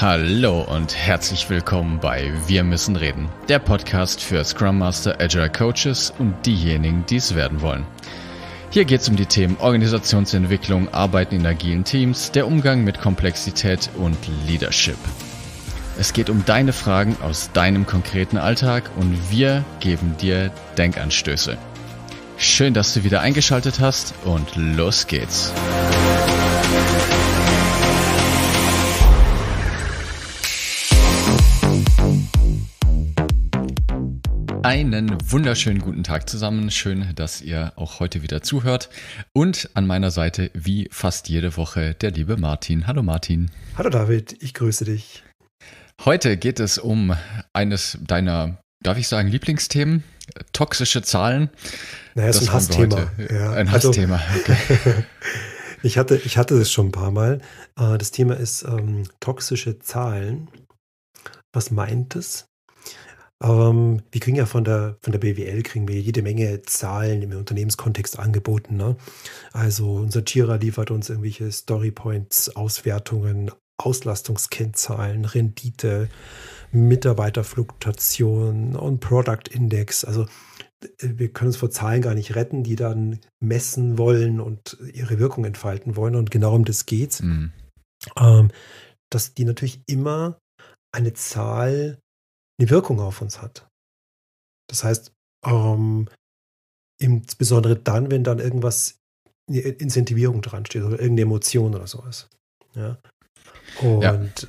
Hallo und herzlich willkommen bei Wir müssen reden, der Podcast für Scrum Master, Agile Coaches und diejenigen, die es werden wollen. Hier geht es um die Themen Organisationsentwicklung, Arbeiten in agilen Teams, der Umgang mit Komplexität und Leadership. Es geht um deine Fragen aus deinem konkreten Alltag und wir geben dir Denkanstöße. Schön, dass du wieder eingeschaltet hast und los geht's. Musik Einen wunderschönen guten Tag zusammen. Schön, dass ihr auch heute wieder zuhört. Und an meiner Seite, wie fast jede Woche, der liebe Martin. Hallo Martin. Hallo David, ich grüße dich. Heute geht es um eines deiner, darf ich sagen, Lieblingsthemen, toxische Zahlen. Naja, das ist ein Hassthema. Ja. Ein also Hassthema. okay. ich, hatte, ich hatte das schon ein paar Mal. Äh, das Thema ist ähm, toxische Zahlen. Was meint es? Ähm, wir kriegen ja von der, von der BWL kriegen wir jede Menge Zahlen im Unternehmenskontext angeboten. Ne? Also unser Tierer liefert uns irgendwelche Storypoints, Auswertungen, Auslastungskennzahlen, Rendite, Mitarbeiterfluktuation und Product Index. Also äh, wir können uns vor Zahlen gar nicht retten, die dann messen wollen und ihre Wirkung entfalten wollen. Und genau um das geht es. Mhm. Ähm, dass die natürlich immer eine Zahl eine Wirkung auf uns hat. Das heißt, ähm, insbesondere dann, wenn dann irgendwas, eine Incentivierung dran steht oder irgendeine Emotion oder sowas. Ja. Und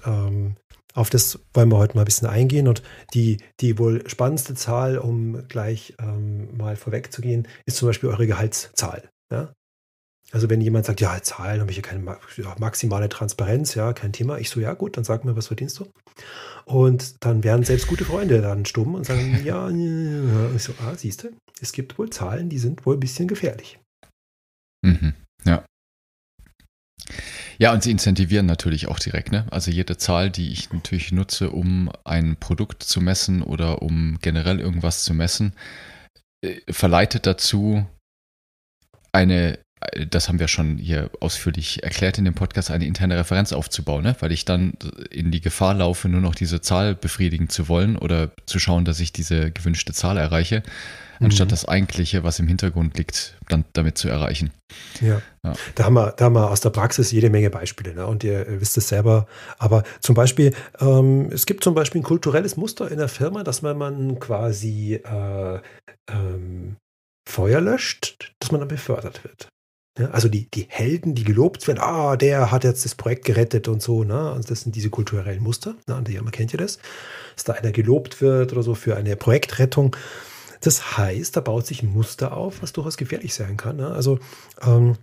ja. Ähm, auf das wollen wir heute mal ein bisschen eingehen. Und die, die wohl spannendste Zahl, um gleich ähm, mal vorwegzugehen, ist zum Beispiel eure Gehaltszahl. Ja? Also wenn jemand sagt, ja, Zahlen habe ich hier keine ja, maximale Transparenz, ja, kein Thema. Ich so, ja gut, dann sag mir, was verdienst du? Und dann werden selbst gute Freunde dann stumm und sagen, ja, ja. ich so, ah, siehst du, es gibt wohl Zahlen, die sind wohl ein bisschen gefährlich. Mhm, ja. Ja, und sie incentivieren natürlich auch direkt. Ne? Also jede Zahl, die ich natürlich nutze, um ein Produkt zu messen oder um generell irgendwas zu messen, äh, verleitet dazu, eine äh, das haben wir schon hier ausführlich erklärt in dem Podcast, eine interne Referenz aufzubauen, ne? weil ich dann in die Gefahr laufe, nur noch diese Zahl befriedigen zu wollen oder zu schauen, dass ich diese gewünschte Zahl erreiche, mhm. anstatt das eigentliche, was im Hintergrund liegt, dann damit zu erreichen. Ja, ja. Da, haben wir, da haben wir aus der Praxis jede Menge Beispiele ne? und ihr wisst es selber. Aber zum Beispiel, ähm, es gibt zum Beispiel ein kulturelles Muster in der Firma, dass man, man quasi äh, ähm, Feuer löscht, dass man dann befördert wird. Ne? Also die, die Helden, die gelobt werden, ah, der hat jetzt das Projekt gerettet und so, ne? Also das sind diese kulturellen Muster, ne? Man kennt ja das, dass da einer gelobt wird oder so für eine Projektrettung. Das heißt, da baut sich ein Muster auf, was durchaus gefährlich sein kann. Ne? Also ähm,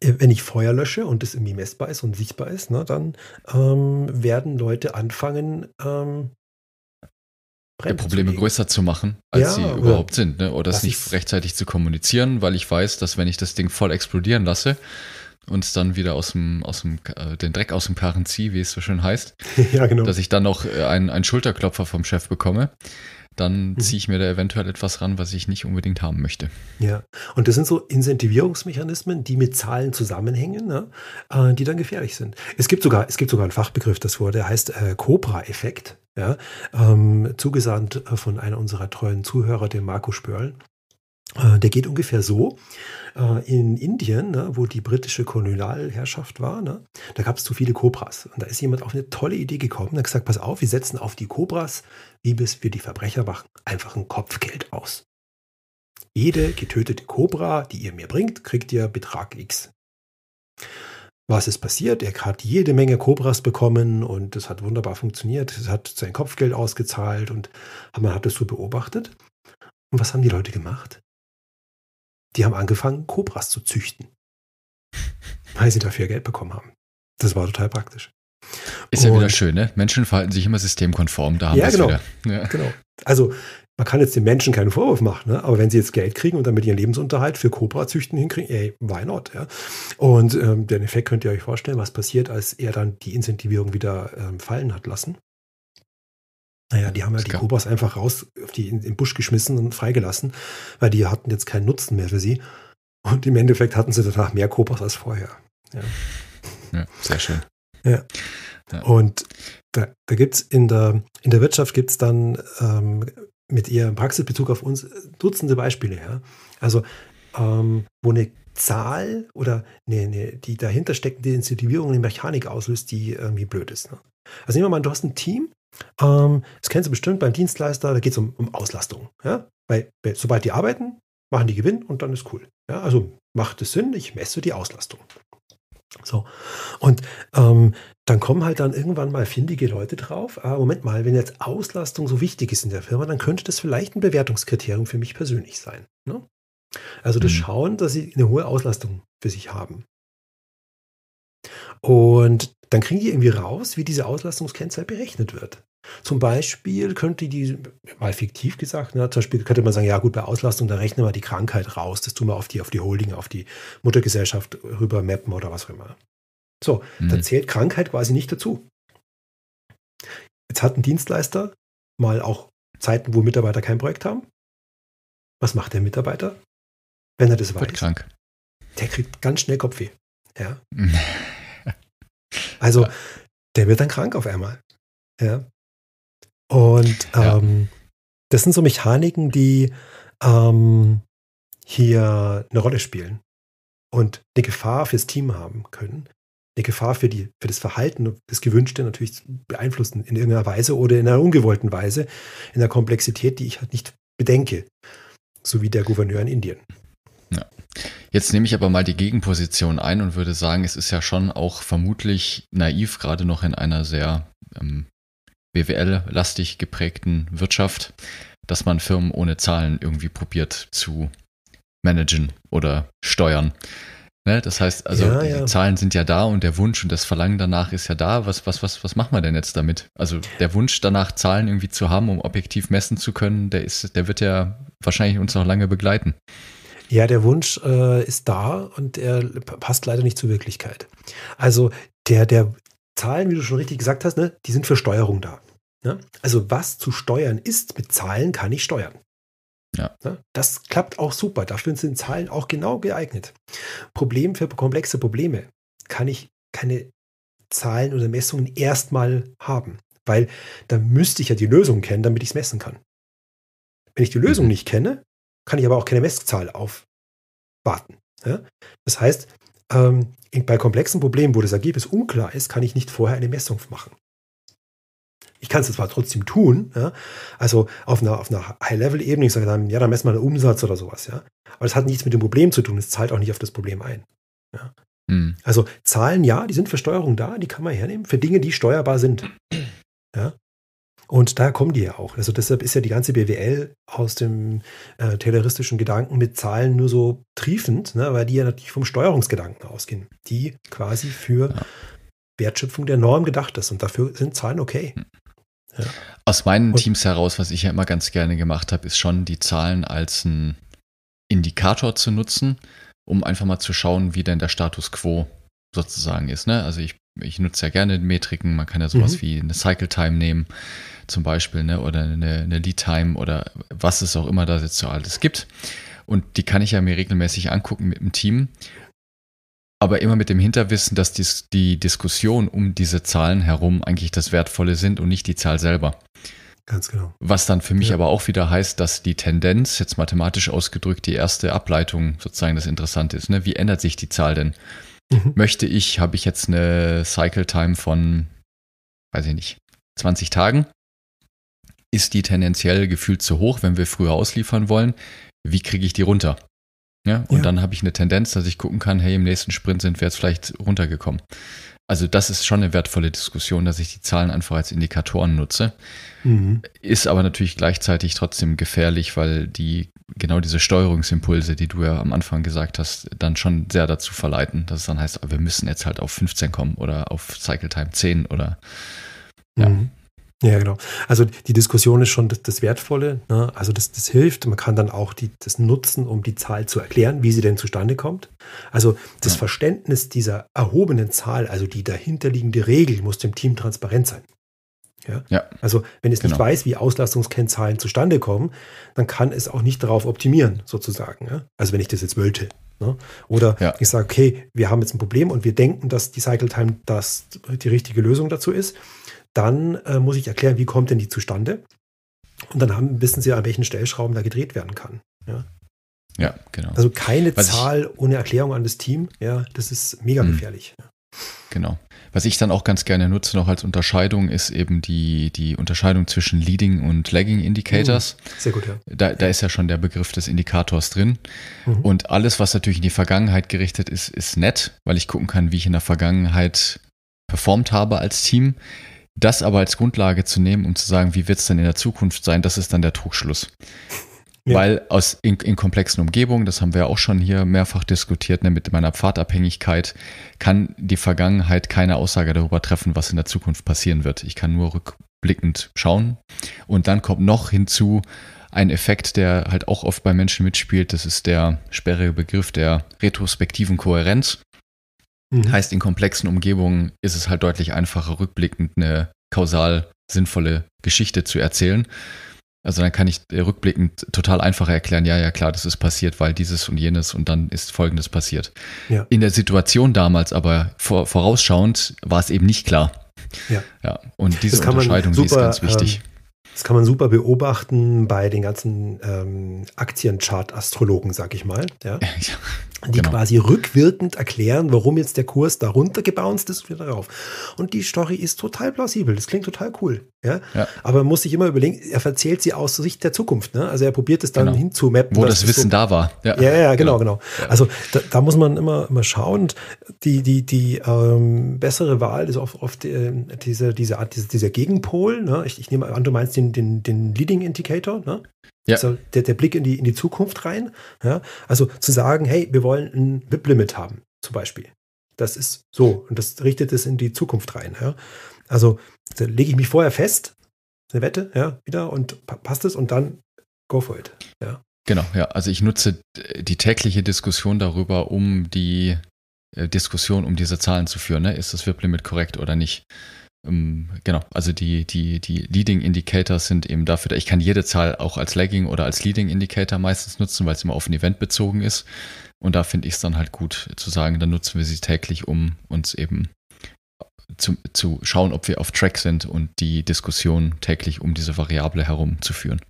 wenn ich Feuer lösche und es irgendwie messbar ist und sichtbar ist, ne, dann ähm, werden Leute anfangen, ähm, Fremde ja, Probleme größer zu machen, als ja, sie überhaupt sind. Ne? Oder es nicht rechtzeitig zu kommunizieren, weil ich weiß, dass wenn ich das Ding voll explodieren lasse, und dann wieder aus dem, aus dem, äh, den Dreck aus dem Karren ziehe, wie es so schön heißt. ja, genau. Dass ich dann noch äh, einen, einen Schulterklopfer vom Chef bekomme. Dann mhm. ziehe ich mir da eventuell etwas ran, was ich nicht unbedingt haben möchte. Ja, und das sind so Incentivierungsmechanismen, die mit Zahlen zusammenhängen, ne? äh, die dann gefährlich sind. Es gibt sogar, es gibt sogar einen Fachbegriff, das wurde, der heißt äh, Cobra-Effekt ja, ähm, zugesandt äh, von einer unserer treuen Zuhörer, dem Marco Spörl. Äh, der geht ungefähr so. Äh, in Indien, ne, wo die britische Kolonialherrschaft war, ne, da gab es zu viele Kobras. Und da ist jemand auf eine tolle Idee gekommen und hat gesagt, pass auf, wir setzen auf die Kobras, wie wir es für die Verbrecher machen, einfach ein Kopfgeld aus. Jede getötete Kobra, die ihr mir bringt, kriegt ihr Betrag X was ist passiert? Er hat jede Menge Kobras bekommen und das hat wunderbar funktioniert. Es hat sein Kopfgeld ausgezahlt und man hat das so beobachtet. Und was haben die Leute gemacht? Die haben angefangen, Kobras zu züchten, weil sie dafür Geld bekommen haben. Das war total praktisch. Ist ja wieder schön, ne? Menschen verhalten sich immer systemkonform, da haben ja, wir genau, wieder. Ja, genau. Also man kann jetzt den Menschen keinen Vorwurf machen, ne? aber wenn sie jetzt Geld kriegen und damit ihren Lebensunterhalt für Cobra-Züchten hinkriegen, ey, why not? Ja? Und ähm, den Effekt könnt ihr euch vorstellen, was passiert, als er dann die Incentivierung wieder ähm, fallen hat lassen. Naja, die haben ja halt die gab. Cobras einfach raus auf die, in den Busch geschmissen und freigelassen, weil die hatten jetzt keinen Nutzen mehr für sie. Und im Endeffekt hatten sie danach mehr Cobras als vorher. Ja, ja sehr schön. Ja. ja. Und da, da gibt es in der, in der Wirtschaft gibt es dann ähm, mit ihrem Praxisbezug auf uns Dutzende Beispiele. Ja? Also, ähm, wo eine Zahl oder eine, eine, die dahinter steckende Incentivierung eine Mechanik auslöst, die irgendwie blöd ist. Ne? Also, nehmen wir mal, du hast ein Team, ähm, das kennst du bestimmt beim Dienstleister, da geht es um, um Auslastung. Ja? Weil, sobald die arbeiten, machen die Gewinn und dann ist cool. Ja? Also, macht es Sinn, ich messe die Auslastung. So. Und ähm, dann kommen halt dann irgendwann mal findige Leute drauf. Ah, Moment mal, wenn jetzt Auslastung so wichtig ist in der Firma, dann könnte das vielleicht ein Bewertungskriterium für mich persönlich sein. Ne? Also das mhm. Schauen, dass sie eine hohe Auslastung für sich haben. Und dann kriegen die irgendwie raus, wie diese Auslastungskennzahl berechnet wird. Zum Beispiel könnte die, mal fiktiv gesagt, ne, zum Beispiel könnte man sagen, ja gut, bei Auslastung, da rechnen wir die Krankheit raus, das tun wir auf die, auf die Holding, auf die Muttergesellschaft rüber mappen oder was auch immer. So, mhm. dann zählt Krankheit quasi nicht dazu. Jetzt hat ein Dienstleister mal auch Zeiten, wo Mitarbeiter kein Projekt haben. Was macht der Mitarbeiter, wenn er das Wird weiß? krank. Der kriegt ganz schnell Kopfweh. Ja. also, der wird dann krank auf einmal. Ja. Und ähm, ja. das sind so Mechaniken, die ähm, hier eine Rolle spielen und eine Gefahr fürs Team haben können. Eine Gefahr für, die, für das Verhalten, das Gewünschte natürlich beeinflussen in irgendeiner Weise oder in einer ungewollten Weise, in der Komplexität, die ich halt nicht bedenke, so wie der Gouverneur in Indien. Ja. Jetzt nehme ich aber mal die Gegenposition ein und würde sagen, es ist ja schon auch vermutlich naiv, gerade noch in einer sehr ähm, BWL-lastig geprägten Wirtschaft, dass man Firmen ohne Zahlen irgendwie probiert zu managen oder steuern. Ne? Das heißt, also ja, ja. die Zahlen sind ja da und der Wunsch und das Verlangen danach ist ja da. Was, was, was, was machen wir denn jetzt damit? Also der Wunsch danach, Zahlen irgendwie zu haben, um objektiv messen zu können, der ist, der wird ja wahrscheinlich uns noch lange begleiten. Ja, der Wunsch äh, ist da und er passt leider nicht zur Wirklichkeit. Also der, der Zahlen, wie du schon richtig gesagt hast, ne, die sind für Steuerung da. Ne? Also was zu steuern ist, mit Zahlen kann ich steuern. Ja. Ne? Das klappt auch super. Dafür sind Zahlen auch genau geeignet. Problem für komplexe Probleme kann ich keine Zahlen oder Messungen erstmal haben, weil da müsste ich ja die Lösung kennen, damit ich es messen kann. Wenn ich die Lösung mhm. nicht kenne, kann ich aber auch keine Messzahl aufwarten. Ja? Das heißt, ähm, bei komplexen Problemen, wo das Ergebnis unklar ist, kann ich nicht vorher eine Messung machen ich kann es zwar trotzdem tun, ja? also auf einer, auf einer High-Level-Ebene, ich sage dann, ja, dann messen wir einen Umsatz oder sowas, ja. Aber es hat nichts mit dem Problem zu tun, es zahlt auch nicht auf das Problem ein. Ja? Mhm. Also Zahlen, ja, die sind für Steuerung da, die kann man hernehmen, für Dinge, die steuerbar sind. Ja? Und daher kommen die ja auch. Also deshalb ist ja die ganze BWL aus dem äh, tayloristischen Gedanken mit Zahlen nur so triefend, ne, weil die ja natürlich vom Steuerungsgedanken ausgehen, die quasi für ja. Wertschöpfung der Norm gedacht ist. Und dafür sind Zahlen okay. Hm. Aus meinen Und Teams heraus, was ich ja immer ganz gerne gemacht habe, ist schon die Zahlen als ein Indikator zu nutzen, um einfach mal zu schauen, wie denn der Status quo sozusagen ist. Ne? Also ich, ich nutze ja gerne Metriken, man kann ja sowas mhm. wie eine Cycle Time nehmen, zum Beispiel, ne? oder eine, eine Lead Time oder was es auch immer da jetzt so alles gibt. Und die kann ich ja mir regelmäßig angucken mit dem Team aber immer mit dem Hinterwissen, dass dies, die Diskussion um diese Zahlen herum eigentlich das Wertvolle sind und nicht die Zahl selber. Ganz genau. Was dann für mich ja. aber auch wieder heißt, dass die Tendenz, jetzt mathematisch ausgedrückt, die erste Ableitung sozusagen das Interessante ist. Ne? Wie ändert sich die Zahl denn? Mhm. Möchte ich, habe ich jetzt eine Cycle Time von, weiß ich nicht, 20 Tagen? Ist die tendenziell gefühlt zu hoch, wenn wir früher ausliefern wollen? Wie kriege ich die runter? Ja, und ja. dann habe ich eine Tendenz, dass ich gucken kann, hey, im nächsten Sprint sind wir jetzt vielleicht runtergekommen. Also das ist schon eine wertvolle Diskussion, dass ich die Zahlen einfach als Indikatoren nutze. Mhm. Ist aber natürlich gleichzeitig trotzdem gefährlich, weil die genau diese Steuerungsimpulse, die du ja am Anfang gesagt hast, dann schon sehr dazu verleiten, dass es dann heißt, wir müssen jetzt halt auf 15 kommen oder auf Cycle Time 10 oder ja. Mhm. Ja, genau. Also die Diskussion ist schon das, das Wertvolle. Ne? Also das, das hilft. Man kann dann auch die, das nutzen, um die Zahl zu erklären, wie sie denn zustande kommt. Also das ja. Verständnis dieser erhobenen Zahl, also die dahinterliegende Regel, muss dem Team transparent sein. Ja? ja. Also wenn es genau. nicht weiß, wie Auslastungskennzahlen zustande kommen, dann kann es auch nicht darauf optimieren, sozusagen. Ja? Also wenn ich das jetzt wollte. Ne? Oder ja. ich sage, okay, wir haben jetzt ein Problem und wir denken, dass die Cycle Time das die richtige Lösung dazu ist dann äh, muss ich erklären, wie kommt denn die zustande? Und dann haben, wissen sie, an welchen Stellschrauben da gedreht werden kann. Ja, ja genau. Also keine Was Zahl ohne Erklärung an das Team, ja, das ist mega hm. gefährlich. Genau. Was ich dann auch ganz gerne nutze noch als Unterscheidung ist eben die, die Unterscheidung zwischen Leading und Lagging Indicators. Hm, sehr gut, ja. Da, da ist ja schon der Begriff des Indikators drin. Mhm. Und alles, was natürlich in die Vergangenheit gerichtet ist, ist nett, weil ich gucken kann, wie ich in der Vergangenheit performt habe als Team das aber als Grundlage zu nehmen, um zu sagen, wie wird es denn in der Zukunft sein, das ist dann der Trugschluss. Ja. Weil aus in, in, komplexen Umgebungen, das haben wir ja auch schon hier mehrfach diskutiert, ne, mit meiner Pfadabhängigkeit, kann die Vergangenheit keine Aussage darüber treffen, was in der Zukunft passieren wird. Ich kann nur rückblickend schauen. Und dann kommt noch hinzu ein Effekt, der halt auch oft bei Menschen mitspielt, das ist der sperrige Begriff der retrospektiven Kohärenz. Mhm. Heißt, in komplexen Umgebungen ist es halt deutlich einfacher, rückblickend eine kausal sinnvolle Geschichte zu erzählen. Also dann kann ich äh, rückblickend total einfacher erklären, ja, ja, klar, das ist passiert, weil dieses und jenes und dann ist Folgendes passiert. Ja. In der Situation damals aber vorausschauend war es eben nicht klar. Ja. ja und diese Unterscheidung super, die ist ganz wichtig. Ähm, das kann man super beobachten bei den ganzen ähm, Aktienchart-Astrologen, sag ich mal. Ja. ja die genau. quasi rückwirkend erklären, warum jetzt der Kurs darunter gebounced ist und wieder rauf. Und die Story ist total plausibel. Das klingt total cool. Ja? ja. Aber man muss sich immer überlegen, er erzählt sie aus Sicht der Zukunft. Ne? Also er probiert es dann genau. hinzumappen. Wo das Wissen so, da war. Ja, ja, ja genau, genau. genau. Also da, da, muss man immer, immer schauen. Und die, die, die ähm, bessere Wahl ist oft, oft äh, diese, diese Art, diese, dieser Gegenpol. Ne? Ich, ich nehme an, du meinst den, den, den Leading Indicator. Ne? Ja. Also der, der Blick in die, in die Zukunft rein. Ja? Also zu sagen, hey, wir wollen ein WIP-Limit haben, zum Beispiel. Das ist so und das richtet es in die Zukunft rein. Ja? Also lege ich mich vorher fest, eine Wette, ja, wieder und passt es und dann go for it. Ja. Genau, ja. Also ich nutze die tägliche Diskussion darüber, um die äh, Diskussion um diese Zahlen zu führen. Ne? Ist das WIP-Limit korrekt oder nicht? Ähm, genau, also die, die, die Leading Indicators sind eben dafür, ich kann jede Zahl auch als Lagging oder als Leading Indicator meistens nutzen, weil es immer auf ein Event bezogen ist. Und da finde ich es dann halt gut zu sagen, dann nutzen wir sie täglich, um uns eben zu, zu schauen, ob wir auf Track sind und die Diskussion täglich um diese Variable herum zu führen.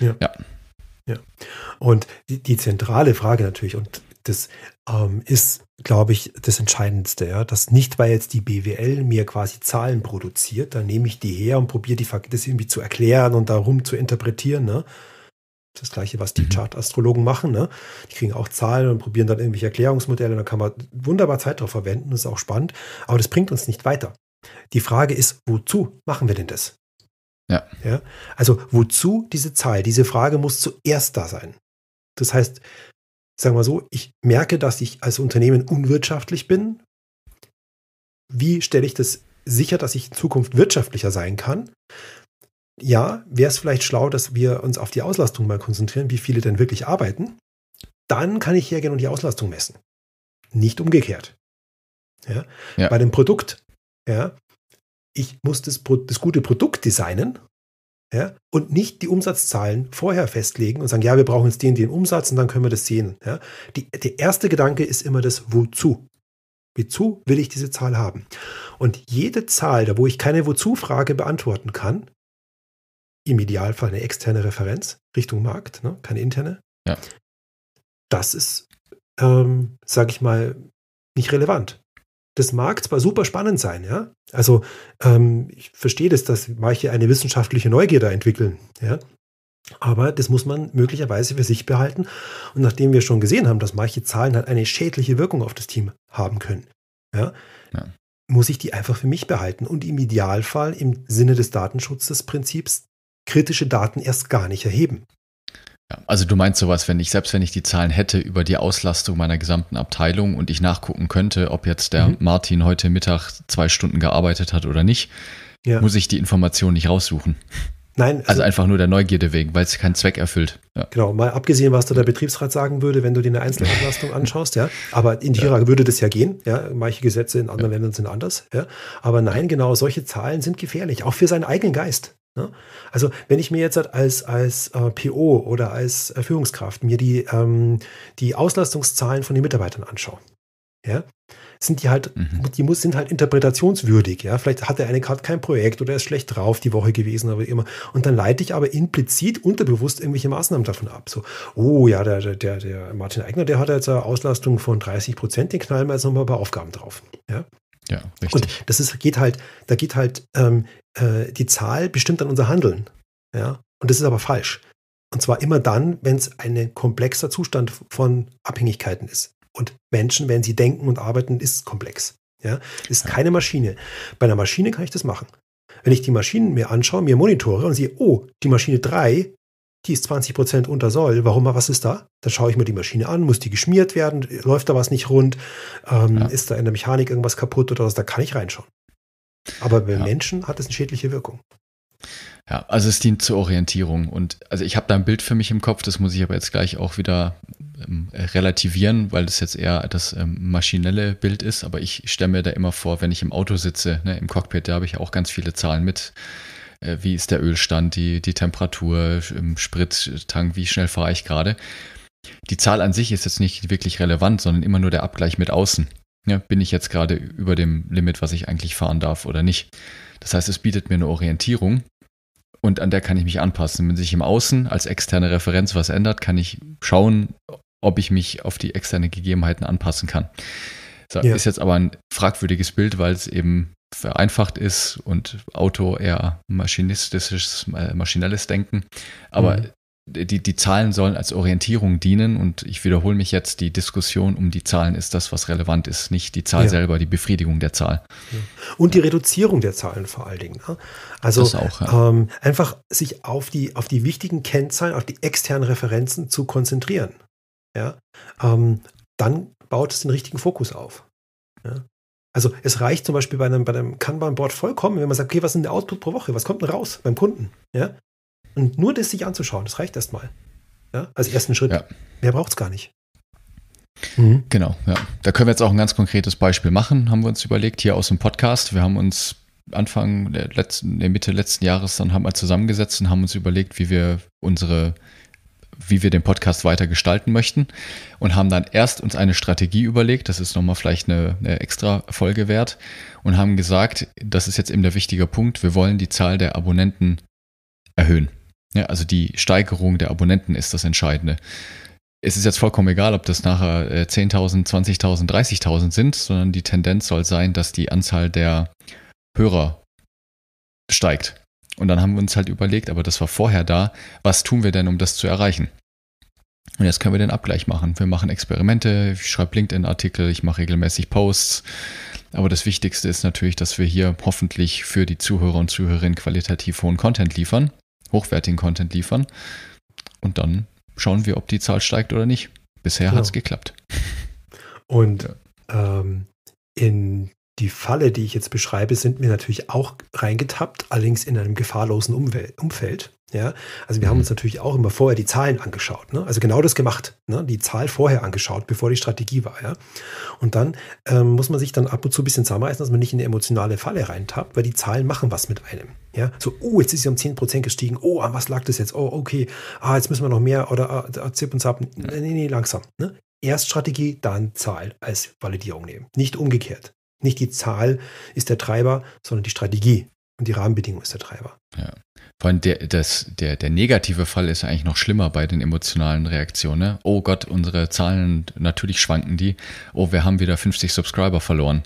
ja. ja. Ja. Und die, die, zentrale Frage natürlich, und das ähm, ist, glaube ich, das Entscheidendste. Ja? Dass nicht, weil jetzt die BWL mir quasi Zahlen produziert, dann nehme ich die her und probiere die das irgendwie zu erklären und darum zu interpretieren. Ne? Das gleiche, was die mhm. Chart-Astrologen machen. Ne? Die kriegen auch Zahlen und probieren dann irgendwelche Erklärungsmodelle. Da kann man wunderbar Zeit drauf verwenden, das ist auch spannend. Aber das bringt uns nicht weiter. Die Frage ist, wozu machen wir denn das? Ja. ja. Also wozu diese Zahl? Diese Frage muss zuerst da sein. Das heißt, sagen wir mal so, ich merke, dass ich als Unternehmen unwirtschaftlich bin. Wie stelle ich das sicher, dass ich in Zukunft wirtschaftlicher sein kann? Ja, wäre es vielleicht schlau, dass wir uns auf die Auslastung mal konzentrieren, wie viele denn wirklich arbeiten. Dann kann ich hergehen und die Auslastung messen. Nicht umgekehrt. Ja? ja. Bei dem Produkt, ja, ich muss das, das gute Produkt designen ja, und nicht die Umsatzzahlen vorher festlegen und sagen, ja, wir brauchen jetzt den, den Umsatz und dann können wir das sehen. Ja. Die, der erste Gedanke ist immer das Wozu. Wozu will ich diese Zahl haben? Und jede Zahl, da wo ich keine Wozu-Frage beantworten kann, im Idealfall eine externe Referenz Richtung Markt, ne, keine interne, ja. das ist, ähm, sage ich mal, nicht relevant das mag zwar super spannend sein, ja. Also ähm, ich verstehe das, dass manche eine wissenschaftliche Neugier da entwickeln, ja. Aber das muss man möglicherweise für sich behalten. Und nachdem wir schon gesehen haben, dass manche Zahlen halt eine schädliche Wirkung auf das Team haben können, ja, ja. muss ich die einfach für mich behalten und im Idealfall im Sinne des Datenschutzes Prinzips kritische Daten erst gar nicht erheben. Ja, also du meinst sowas, wenn ich, selbst wenn ich die Zahlen hätte über die Auslastung meiner gesamten Abteilung und ich nachgucken könnte, ob jetzt der mhm. Martin heute Mittag zwei Stunden gearbeitet hat oder nicht, ja. muss ich die Information nicht raussuchen. Nein. Also, also, einfach nur der Neugierde wegen, weil es keinen Zweck erfüllt. Ja. Genau, mal abgesehen, was da der Betriebsrat sagen würde, wenn du dir eine Einzelauslastung anschaust, ja. Aber in Jira ja. würde das ja gehen, ja. Manche Gesetze in anderen ja. Ländern sind anders, ja. Aber nein, genau, solche Zahlen sind gefährlich, auch für seinen eigenen Geist. Ne? Also wenn ich mir jetzt als, als äh, PO oder als äh, Führungskraft mir die, ähm, die Auslastungszahlen von den Mitarbeitern anschaue, ja, sind die halt, mhm. die muss, sind halt interpretationswürdig, ja. Vielleicht hat der eine gerade kein Projekt oder ist schlecht drauf die Woche gewesen oder immer. Und dann leite ich aber implizit, unterbewusst irgendwelche Maßnahmen davon ab. So, oh ja, der, der, der Martin Eigner, der hat jetzt eine Auslastung von 30 Prozent, den knallen wir jetzt nochmal bei Aufgaben drauf. Ja. Ja, richtig. Und das ist, geht halt, da geht halt, ähm, äh, die Zahl bestimmt an unser Handeln. Ja, und das ist aber falsch. Und zwar immer dann, wenn es ein komplexer Zustand von Abhängigkeiten ist. Und Menschen, wenn sie denken und arbeiten, ist es komplex. Ja, ist ja. keine Maschine. Bei einer Maschine kann ich das machen. Wenn ich die Maschinen mir anschaue, mir monitore und sehe, oh, die Maschine 3 die ist 20% unter Soll, warum, was ist da? Dann schaue ich mir die Maschine an, muss die geschmiert werden, läuft da was nicht rund, ähm, ja. ist da in der Mechanik irgendwas kaputt oder was, da kann ich reinschauen. Aber bei ja. Menschen hat es eine schädliche Wirkung. Ja, also es dient zur Orientierung und also ich habe da ein Bild für mich im Kopf, das muss ich aber jetzt gleich auch wieder ähm, relativieren, weil das jetzt eher das ähm, maschinelle Bild ist, aber ich stelle mir da immer vor, wenn ich im Auto sitze, ne, im Cockpit, da habe ich auch ganz viele Zahlen mit äh, wie ist der Ölstand, die, die Temperatur im Sprittank, wie schnell fahre ich gerade. Die Zahl an sich ist jetzt nicht wirklich relevant, sondern immer nur der Abgleich mit außen. Ja, bin ich jetzt gerade über dem Limit, was ich eigentlich fahren darf oder nicht? Das heißt, es bietet mir eine Orientierung und an der kann ich mich anpassen. Wenn sich im Außen als externe Referenz was ändert, kann ich schauen, ob ich mich auf die externen Gegebenheiten anpassen kann. So, ja. Ist jetzt aber ein fragwürdiges Bild, weil es eben vereinfacht ist und Auto eher maschinistisches, äh, maschinelles Denken. Aber mhm. die, die Zahlen sollen als Orientierung dienen und ich wiederhole mich jetzt, die Diskussion um die Zahlen ist das, was relevant ist, nicht die Zahl ja. selber, die Befriedigung der Zahl. Ja. Und die Reduzierung der Zahlen vor allen Dingen. Ne? Also auch, ja. ähm, einfach sich auf die, auf die wichtigen Kennzahlen, auf die externen Referenzen zu konzentrieren. Ja? Ähm, dann baut es den richtigen Fokus auf. Ja? Also es reicht zum Beispiel bei einem, bei einem Kanban-Board vollkommen, wenn man sagt, okay, was ist denn der Output pro Woche? Was kommt denn raus beim Kunden? Ja? Und nur das sich anzuschauen, das reicht erstmal. Ja? Als ersten Schritt. Ja. Mehr braucht es gar nicht. Mhm. Genau, ja. Da können wir jetzt auch ein ganz konkretes Beispiel machen, haben wir uns überlegt, hier aus dem Podcast. Wir haben uns Anfang der letzten, der Mitte letzten Jahres dann haben wir zusammengesetzt und haben uns überlegt, wie wir unsere wie wir den Podcast weiter gestalten möchten und haben dann erst uns eine Strategie überlegt, das ist nochmal vielleicht eine, eine extra Folge wert, und haben gesagt, das ist jetzt eben der wichtige Punkt, wir wollen die Zahl der Abonnenten erhöhen. Ja, also die Steigerung der Abonnenten ist das Entscheidende. Es ist jetzt vollkommen egal, ob das nachher 10.000, 20.000, 30.000 sind, sondern die Tendenz soll sein, dass die Anzahl der Hörer steigt. Und dann haben wir uns halt überlegt, aber das war vorher da, was tun wir denn, um das zu erreichen? Und jetzt können wir den Abgleich machen. Wir machen Experimente, ich schreibe LinkedIn-Artikel, ich mache regelmäßig Posts. Aber das Wichtigste ist natürlich, dass wir hier hoffentlich für die Zuhörer und Zuhörerinnen qualitativ hohen Content liefern, hochwertigen Content liefern. Und dann schauen wir, ob die Zahl steigt oder nicht. Bisher genau. hat es geklappt. Und ähm, in die Falle, die ich jetzt beschreibe, sind mir natürlich auch reingetappt, allerdings in einem gefahrlosen Umwel Umfeld. Ja, also wir haben mhm. uns natürlich auch immer vorher die Zahlen angeschaut, ne? also genau das gemacht, ne? die Zahl vorher angeschaut, bevor die Strategie war. Ja? Und dann ähm, muss man sich dann ab und zu ein bisschen zusammenreißen, dass man nicht in eine emotionale Falle reintappt, weil die Zahlen machen was mit einem. Ja? So, oh, jetzt ist sie um 10% gestiegen, oh, an was lag das jetzt? Oh, okay, ah, jetzt müssen wir noch mehr oder ah, ah zip und zapp. Nee, nee, nee langsam. Ne? Erst Strategie, dann Zahl als Validierung nehmen, nicht umgekehrt. Nicht die Zahl ist der Treiber, sondern die Strategie und die Rahmenbedingung ist der Treiber. Ja. Vor allem der, das, der, der negative Fall ist eigentlich noch schlimmer bei den emotionalen Reaktionen. Ne? Oh Gott, unsere Zahlen, natürlich schwanken die. Oh, wir haben wieder 50 Subscriber verloren.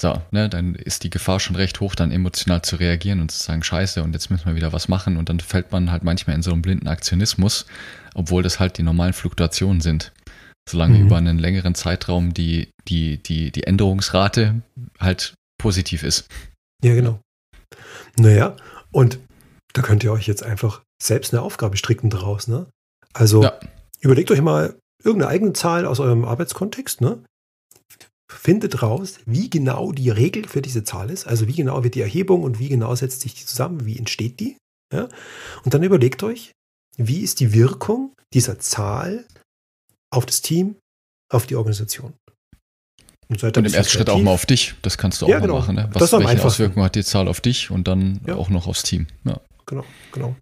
So, ne, dann ist die Gefahr schon recht hoch, dann emotional zu reagieren und zu sagen, scheiße, und jetzt müssen wir wieder was machen. Und dann fällt man halt manchmal in so einen blinden Aktionismus, obwohl das halt die normalen Fluktuationen sind solange mhm. über einen längeren Zeitraum die, die, die, die Änderungsrate halt positiv ist. Ja, genau. Naja, und da könnt ihr euch jetzt einfach selbst eine Aufgabe stricken draus, Ne? Also ja. überlegt euch mal irgendeine eigene Zahl aus eurem Arbeitskontext. Ne? Findet raus, wie genau die Regel für diese Zahl ist. Also wie genau wird die Erhebung und wie genau setzt sich die zusammen, wie entsteht die. Ja? Und dann überlegt euch, wie ist die Wirkung dieser Zahl auf das Team, auf die Organisation. Und, und im ersten kreativ. Schritt auch mal auf dich, das kannst du auch ja, genau. mal machen. Ne? Was, das welche Auswirkungen hat die Zahl auf dich und dann ja. auch noch aufs Team? Ja. Genau, genau.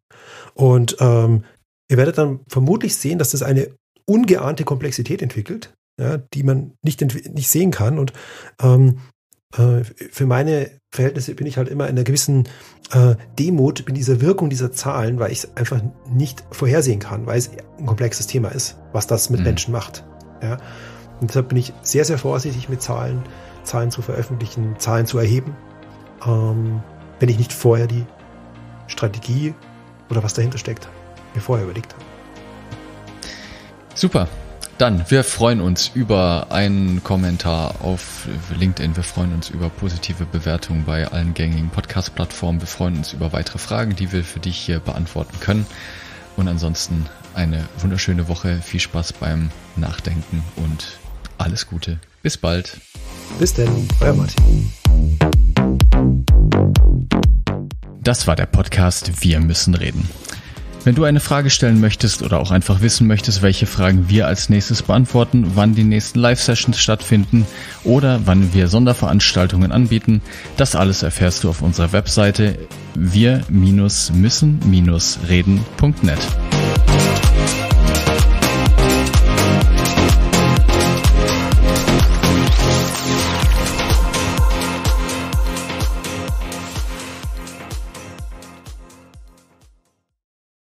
Und ähm, ihr werdet dann vermutlich sehen, dass das eine ungeahnte Komplexität entwickelt, ja, die man nicht, nicht sehen kann. Und ähm, äh, für meine Verhältnisse bin ich halt immer in einer gewissen äh, Demut mit dieser Wirkung dieser Zahlen, weil ich es einfach nicht vorhersehen kann, weil es ein komplexes Thema ist, was das mit mhm. Menschen macht. Ja? Und deshalb bin ich sehr, sehr vorsichtig mit Zahlen, Zahlen zu veröffentlichen, Zahlen zu erheben, ähm, wenn ich nicht vorher die Strategie oder was dahinter steckt, mir vorher überlegt habe. Super, dann, wir freuen uns über einen Kommentar auf LinkedIn. Wir freuen uns über positive Bewertungen bei allen gängigen Podcast-Plattformen. Wir freuen uns über weitere Fragen, die wir für dich hier beantworten können. Und ansonsten eine wunderschöne Woche. Viel Spaß beim Nachdenken und alles Gute. Bis bald. Bis denn, euer ähm. Martin. Das war der Podcast Wir müssen reden. Wenn du eine Frage stellen möchtest oder auch einfach wissen möchtest, welche Fragen wir als nächstes beantworten, wann die nächsten Live-Sessions stattfinden oder wann wir Sonderveranstaltungen anbieten, das alles erfährst du auf unserer Webseite wir-müssen-reden.net.